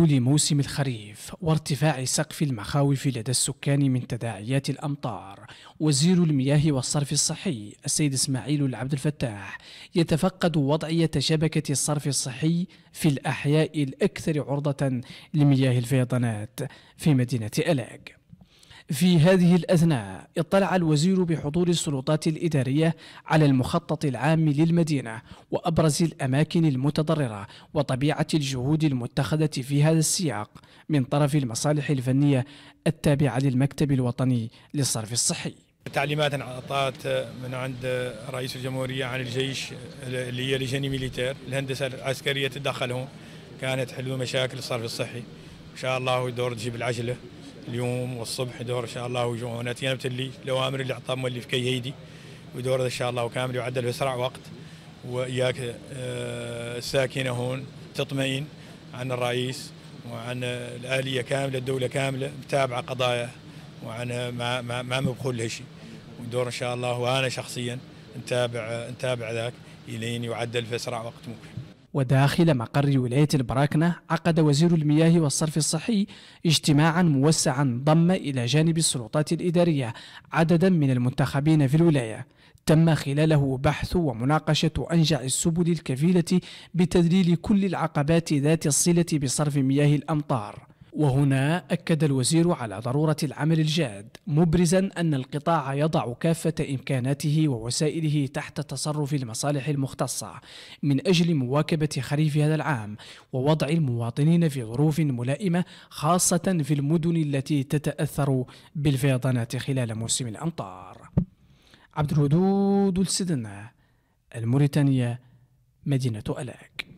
لموسم الخريف وارتفاع سقف المخاوف لدى السكان من تداعيات الأمطار وزير المياه والصرف الصحي السيد إسماعيل العبد الفتاح يتفقد وضعية شبكة الصرف الصحي في الأحياء الأكثر عرضة لمياه الفيضانات في مدينة ألاج في هذه الأثناء اطلع الوزير بحضور السلطات الإدارية على المخطط العام للمدينة وأبرز الأماكن المتضررة وطبيعة الجهود المتخذة في هذا السياق من طرف المصالح الفنية التابعة للمكتب الوطني للصرف الصحي تعليمات انعطت من عند رئيس الجمهورية عن الجيش اللي هي لجني ميليتير الهندسة العسكرية تدخلهم كانت حلو مشاكل الصرف الصحي إن شاء الله يدور تجيب العجلة اليوم والصبح دور ان شاء الله ويجون اتينا بتلي الاوامر اللي اعطاه في كي هيدي ودور ان شاء الله وكامل يعدل في اسرع وقت واياك آه، الساكنه هون تطمئن عن الرئيس وعن الاليه كامله الدوله كامله متابعه قضايا وعن ما ما ما مبخول لها شيء ودور ان شاء الله وانا شخصيا نتابع نتابع ذاك الين يعدل في اسرع وقت ممكن وداخل مقر ولاية البراكنة عقد وزير المياه والصرف الصحي اجتماعا موسعا ضم إلى جانب السلطات الإدارية عددا من المنتخبين في الولاية تم خلاله بحث ومناقشة أنجع السبل الكفيلة بتذليل كل العقبات ذات الصلة بصرف مياه الأمطار وهنا أكد الوزير على ضرورة العمل الجاد مبرزا أن القطاع يضع كافة إمكاناته ووسائله تحت تصرف المصالح المختصة من أجل مواكبة خريف هذا العام ووضع المواطنين في ظروف ملائمة خاصة في المدن التي تتأثر بالفيضانات خلال موسم الأمطار عبد الودود السدنة الموريتانية مدينة ألاك